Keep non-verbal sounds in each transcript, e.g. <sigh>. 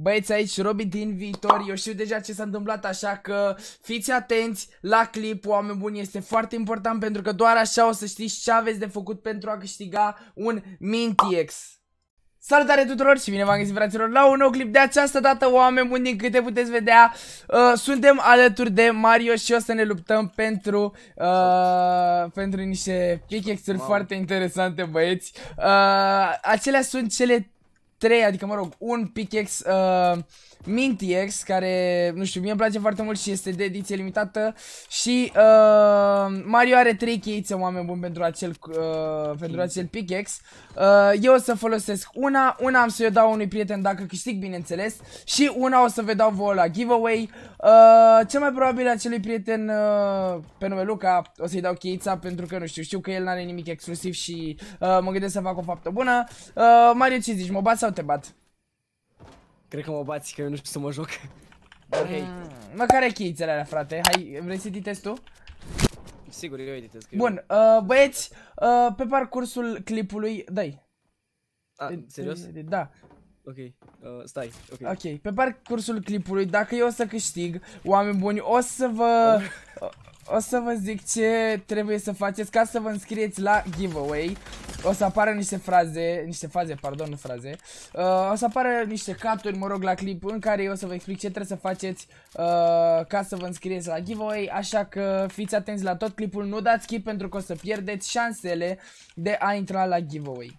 Băieți aici, Robi din viitor, eu știu deja ce s-a întâmplat, așa că fiți atenți la clip, oameni buni, este foarte important pentru că doar așa o să știți ce aveți de făcut pentru a câștiga un Mintiex. Salutare tuturor și bine v-am găsit fraților la un nou clip de această dată oameni buni din câte puteți vedea uh, Suntem alături de Mario și o să ne luptăm pentru uh, pentru niște pickaxe-uri wow. foarte interesante băieți uh, Acelea sunt cele 3, adică mă rog, un pickaxe uh, Mintiex, care, nu știu, mie îmi place foarte mult și este de ediție limitată și uh, Mario are 3 cheițe, oameni buni, pentru acel, uh, pentru acel pickex Uh, eu o să folosesc una, una am să o dau unui prieten dacă câștig, bineînțeles, și una o să vă dau vouă la giveaway. Uh, cel mai probabil acelui prieten uh, pe nume Luca o să-i dau cheița pentru că, nu știu, știu că el n-are nimic exclusiv și uh, mă gândesc să fac o faptă bună. Uh, Mario, ce zici, mă bat sau te bat? Cred că mă bați, că eu nu știu să mă joc. Dar hei. Mm, mă, care cheițele alea, frate? Hai, vrei să editezi tu? Sigur, eu editez. Bun, uh, băieți, uh, pe parcursul clipului, dai. A, serios? Da. Ok, uh, stai, ok. Ok, pe parcursul clipului, dacă eu o să câștig, oameni buni, o să vă o să vă zic ce trebuie să faceți ca să vă înscrieți la giveaway O să apară niște fraze, niște faze, pardon, nu fraze uh, O să apară niște capturi, mă rog, la clip în care eu o să vă explic ce trebuie să faceți uh, Ca să vă înscrieți la giveaway Așa că fiți atenți la tot clipul, nu dați skip pentru că o să pierdeți șansele de a intra la giveaway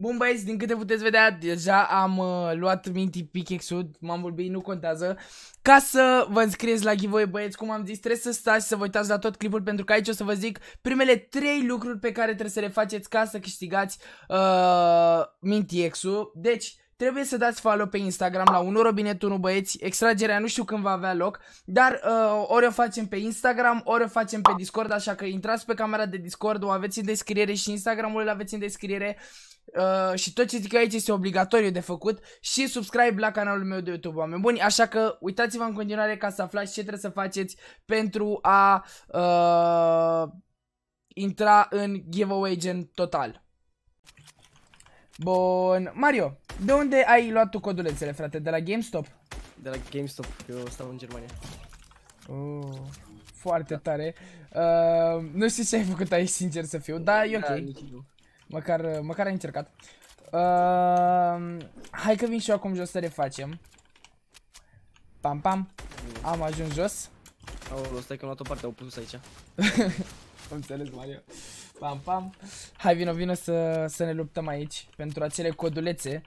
Bun băieți, din câte puteți vedea, deja am uh, luat minti pickaxe ul m-am vorbit, nu contează. Ca să vă înscrieți la giveaway băieți, cum am zis, trebuie să stați să vă uitați la tot clipul pentru că aici o să vă zic primele 3 lucruri pe care trebuie să le faceți ca să câștigați uh, mintiex-ul. Deci, trebuie să dați follow pe Instagram la unul robinet unul băieți, extragerea nu știu când va avea loc, dar uh, ori o facem pe Instagram, ori o facem pe Discord, așa că intrați pe camera de Discord, o aveți în descriere și Instagramul îl aveți în descriere Uh, și tot ce zic aici este obligatoriu de făcut și subscribe la canalul meu de YouTube, oameni buni, așa că uitați-vă în continuare ca să aflați ce trebuie să faceți pentru a uh, intra în giveaway gen total. Bun, Mario, de unde ai luat tu codulețele, frate? De la GameStop? De la GameStop, eu stau în Germania. Oh, foarte da. tare. Uh, nu știu ce ai făcut aici, sincer să fiu, dar e da, ok. Da, Măcar, uh, măcar ai încercat. Uh, hai că vin și eu acum jos să refacem. Pam, pam. Am ajuns jos. Aolo, stai că am luat o parte, au pus aici. <laughs> Am înțeles, Mario. Pam, pam. Hai, vino, vino să, să ne luptăm aici pentru acele codulețe.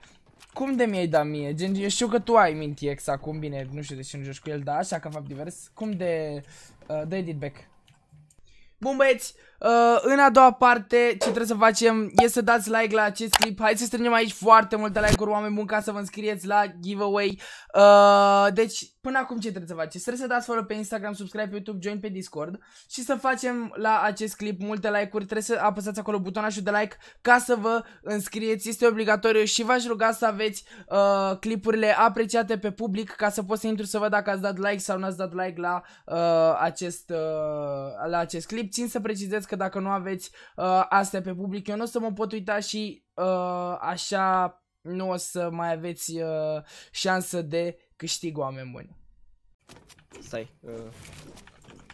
Cum de mi-ai dat mie? Gen, eu știu că tu ai Mintiex acum, bine, nu știu de ce nu joci cu el, dar așa ca fapt divers. Cum de... Uh, dă edit back. Bun, băieți, Uh, în a doua parte, ce trebuie să facem e să dați like la acest clip. Hai să strângem aici foarte multe like-uri, oameni buni, ca să vă înscrieți la giveaway. Uh, deci, Până acum ce trebuie să faceți? Trebuie să dați follow pe Instagram, subscribe pe YouTube, join pe Discord și să facem la acest clip multe like-uri. Trebuie să apăsați acolo butonașul de like ca să vă înscrieți. Este obligatoriu și v-aș ruga să aveți uh, clipurile apreciate pe public ca să pot să intru să văd dacă ați dat like sau nu ați dat like la, uh, acest, uh, la acest clip. Țin să precizez că dacă nu aveți uh, astea pe public, eu nu o să mă pot uita și uh, așa nu o să mai aveți uh, șansă de Câștig oameni buni. Stai. Uh...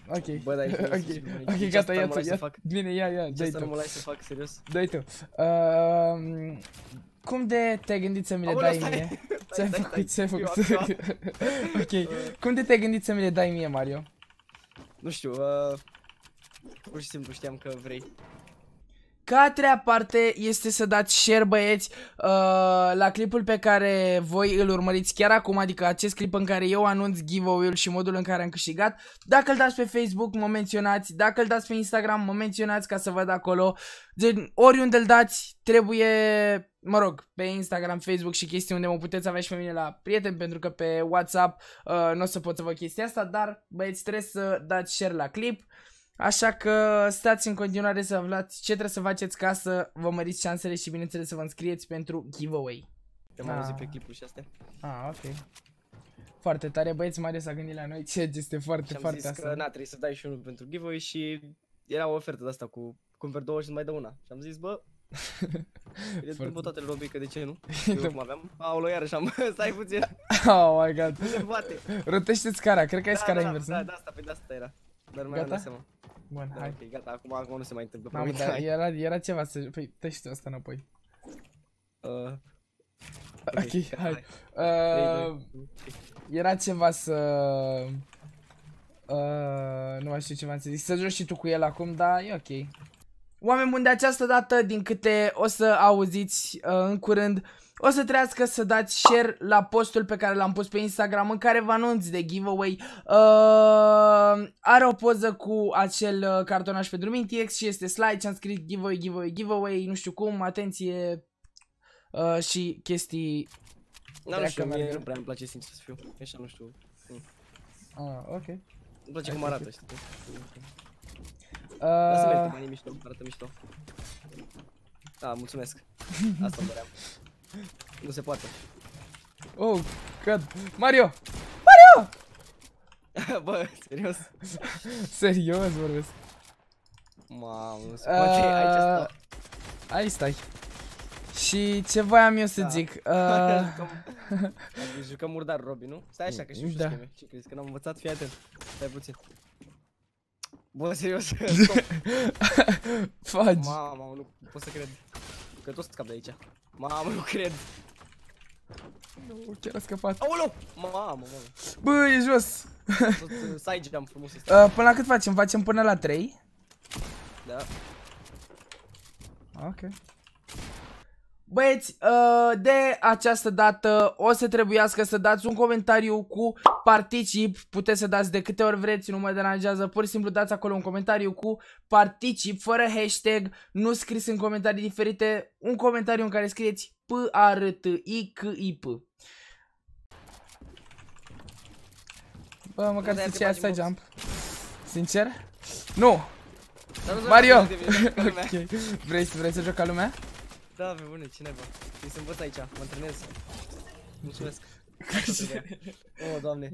Ok. Bă, dai, <laughs> ok, okay gata, ia tu, ia. Bine, ia, ia, dai tu. Ce să fac, serios? Dai tu. <laughs> <laughs> Uh, cum de te-ai gândit să mi le dai mie? Ce-ai făcut, ce-ai făcut? ok, cum de te-ai gândit să mi le dai mie, Mario? Nu știu, uh, pur și simplu știam că vrei. Ca a treia parte este să dați share băieți uh, la clipul pe care voi îl urmăriți chiar acum, adică acest clip în care eu anunț giveaway-ul și modul în care am câștigat. Dacă îl dați pe Facebook, mă menționați, dacă îl dați pe Instagram, mă menționați ca să văd acolo. Deci oriunde îl dați, trebuie, mă rog, pe Instagram, Facebook și chestii unde mă puteți avea și pe mine la prieten, pentru că pe WhatsApp uh, nu o să pot să vă chestia asta, dar băieți trebuie să dați share la clip. Așa că stați în continuare să aflați ce trebuie să faceți ca să vă măriți șansele și bineînțeles să vă înscrieți pentru giveaway. Te-am auzit ah. pe clipul și astea? A, ah, ok. Foarte tare, băieți, mai s a gândit la noi, <laughs> ce este foarte, și foarte asta. că, na, trebuie să dai și unul pentru giveaway și era o ofertă de asta cu cumperi două și mai dă una. Și am zis, bă, <laughs> e de după toate lobby, că de ce nu? <laughs> Eu cum aveam? Aolo, iarăși am, stai puțin. Oh my god. Nu se poate. Rotește scara, cred că ai da, scara da, inversă. Da, da, asta, pe păi de asta era. Dar nu mai am Bun, da, hai. Okay, gata, acum, acum nu se mai întâmplă. Mamă, dar <laughs> era, era ceva să... Păi, tăi și tu asta înapoi. Uh, ok, hai. hai. Uh, era ceva să... Uh, nu mai știu ce v-am să zic. Să joci și tu cu el acum, dar e ok. Oameni buni, de această dată, din câte o să auziți uh, în curând, o să trească să dați share la postul pe care l-am pus pe Instagram în care vă anunț de giveaway. Uh, are o poză cu acel uh, cartonaș pe DruminTX și este slide și am scris giveaway, giveaway, giveaway, nu știu cum, atenție uh, și chestii... nu știu, mie nu prea îmi place simț să fiu, așa nu știu. Ah, ok. Îmi place Hai cum arată, știi? Uh, mișto, arată mișto. Da, mulțumesc. Asta îmi doream. Nu se poate. Oh, cad Mario! Mario! <laughs> Bă, serios? <laughs> serios vorbesc. Mamă, nu se uh, poate, aici stau. Aici stai. Și ce voiam eu să da. zic? <laughs> Uh... jucăm murdar, Robi, nu? Stai așa, că da. știu da. ce crezi că n-am învățat, fii atent. Stai puțin. Bă, serios, <laughs> Faci. Mamă, nu pot să cred. Că tot scap de aici. Mamă, nu cred. Nu, chiar a scăpat. Aolo! Mamă, mamă. Bă, e jos. Uh, side jump frumos ăsta. Uh, până la cât facem? Facem până la 3? Da. Ah, ok. Băieți, uh, de această dată o să trebuiască să dați un comentariu cu particip, puteți să dați de câte ori vreți, nu mă deranjează, pur și simplu dați acolo un comentariu cu particip, fără hashtag, nu scris în comentarii diferite, un comentariu în care scrieți p a r t i c i p Bă, măcar să ce asta jump. Sincer? Nu! Mario! <laughs> vrei să, vrei să joci ca lumea? Da, pe bune, cine bă? Trebuie sunt învăț aici, mă antrenez. Mulțumesc. <laughs> o, doamne.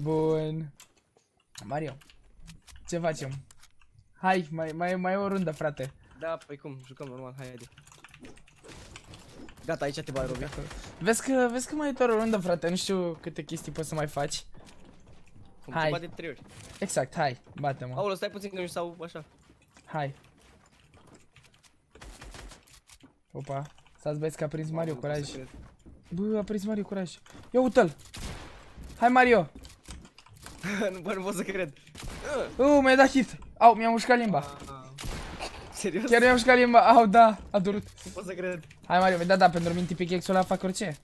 Bun. Mario, ce facem? Hai, mai, mai, mai e o rundă, frate. Da, păi cum, jucăm normal, hai, haide. Gata, aici te bai, Robi. Vezi că, vezi că mai e doar o rundă, frate, nu știu câte chestii poți să mai faci. Cum hai. te bate trei ori. Exact, hai, bate-mă. Aolo, stai puțin că nu stau așa. Hai. Opa. Stați băieți că a prins Mario curaj. Bă, a prins Mario curaj. Ia uite-l! Hai Mario! <laughs> nu, bă, nu pot să cred. Uuu, ă, mi a dat hit. Au, mi-a mușcat limba. Ah, serios? Chiar mi-a mușcat limba. Au, da, a durut. Nu pot să cred. Hai Mario, mi-a dat, da, pentru mine TPK-ul ăla fac orice.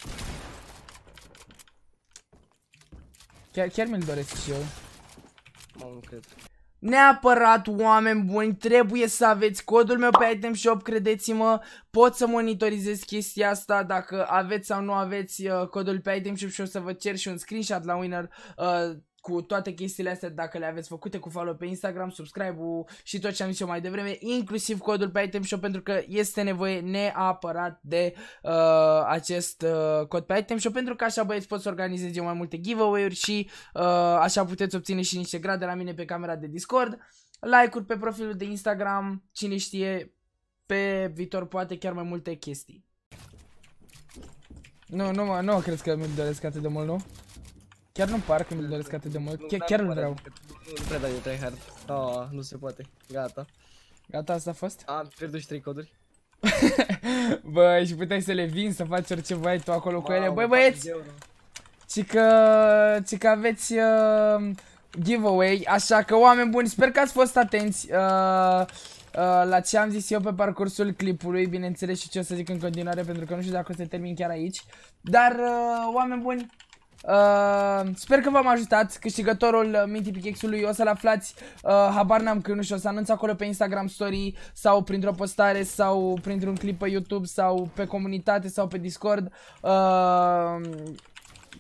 Chiar, chiar mi-l doresc și eu. Mă, nu cred. Neapărat, oameni buni, trebuie să aveți codul meu pe item shop, credeți-mă, pot să monitorizez chestia asta dacă aveți sau nu aveți uh, codul pe item shop și o să vă cer și un screenshot la winner uh, cu toate chestiile astea, dacă le aveți făcute, cu follow pe Instagram, subscribe-ul și tot ce am zis eu mai devreme, inclusiv codul pe item shop, pentru că este nevoie neapărat de uh, acest uh, cod pe item shop, pentru că așa băieți pot să organizez eu mai multe giveaway-uri și uh, așa puteți obține și niște grade la mine pe camera de Discord, like-uri pe profilul de Instagram, cine știe, pe viitor poate chiar mai multe chestii. Nu, nu, nu cred că mi-l doresc atât de mult, nu? Chiar nu par că mi-l doresc atât de mult, chiar, nu vreau. Nu prea dai de tryhard. Oh, nu se poate. Gata. Gata, asta a fost? Am pierdut și 3 coduri. <laughs> Bă, și puteai să le vin, să faci orice voiai tu acolo cu ele. Băi, băieți! Ci că, ci că aveți uh, giveaway, așa că oameni buni, sper că ați fost atenți. Uh, uh, la ce am zis eu pe parcursul clipului, bineînțeles și ce o să zic în continuare, pentru că nu știu dacă o să termin chiar aici. Dar, uh, oameni buni, Uh, sper că v-am ajutat Câștigătorul Minty Pickaxe-ului O să-l aflați, uh, habar n-am când știu o să anunț acolo pe Instagram Story Sau printr-o postare Sau printr-un clip pe YouTube Sau pe comunitate Sau pe Discord uh,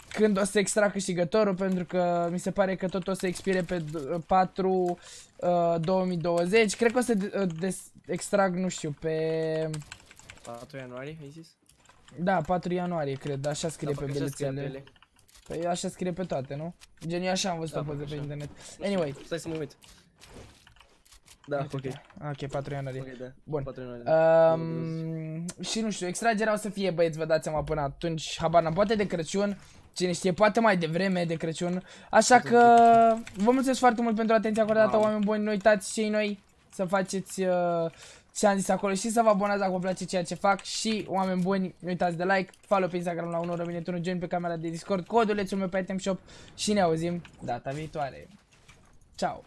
Când o să extra câștigătorul Pentru că mi se pare că tot o să expire Pe 4 uh, 2020 Cred că o să uh, extrag, nu știu Pe... 4 ianuarie, ai zis? Da, 4 ianuarie, cred, așa scrie da, pe bilețele. Păi așa scrie pe toate, nu? Gen, eu așa am văzut da, o poză pe internet. Anyway. Stai să mă uit. Da, ok. Da. Ok, 4 ianuarie. Okay, da. Bun. 4 ianuarie. Um, și nu știu, extragerea o să fie, băieți, vă dați seama până atunci. Habar n-am, poate de Crăciun. Cine știe, poate mai devreme de Crăciun. Așa că vă mulțumesc foarte mult pentru atenția acordată, wow. oameni buni. Nu uitați cei noi să faceți uh, și am zis acolo și să vă abonați dacă vă place ceea ce fac și oameni buni, nu uitați de like, follow pe Instagram la 1 rămâne 1 join pe camera de Discord, codulețul meu pe item shop și ne auzim data viitoare. Ciao!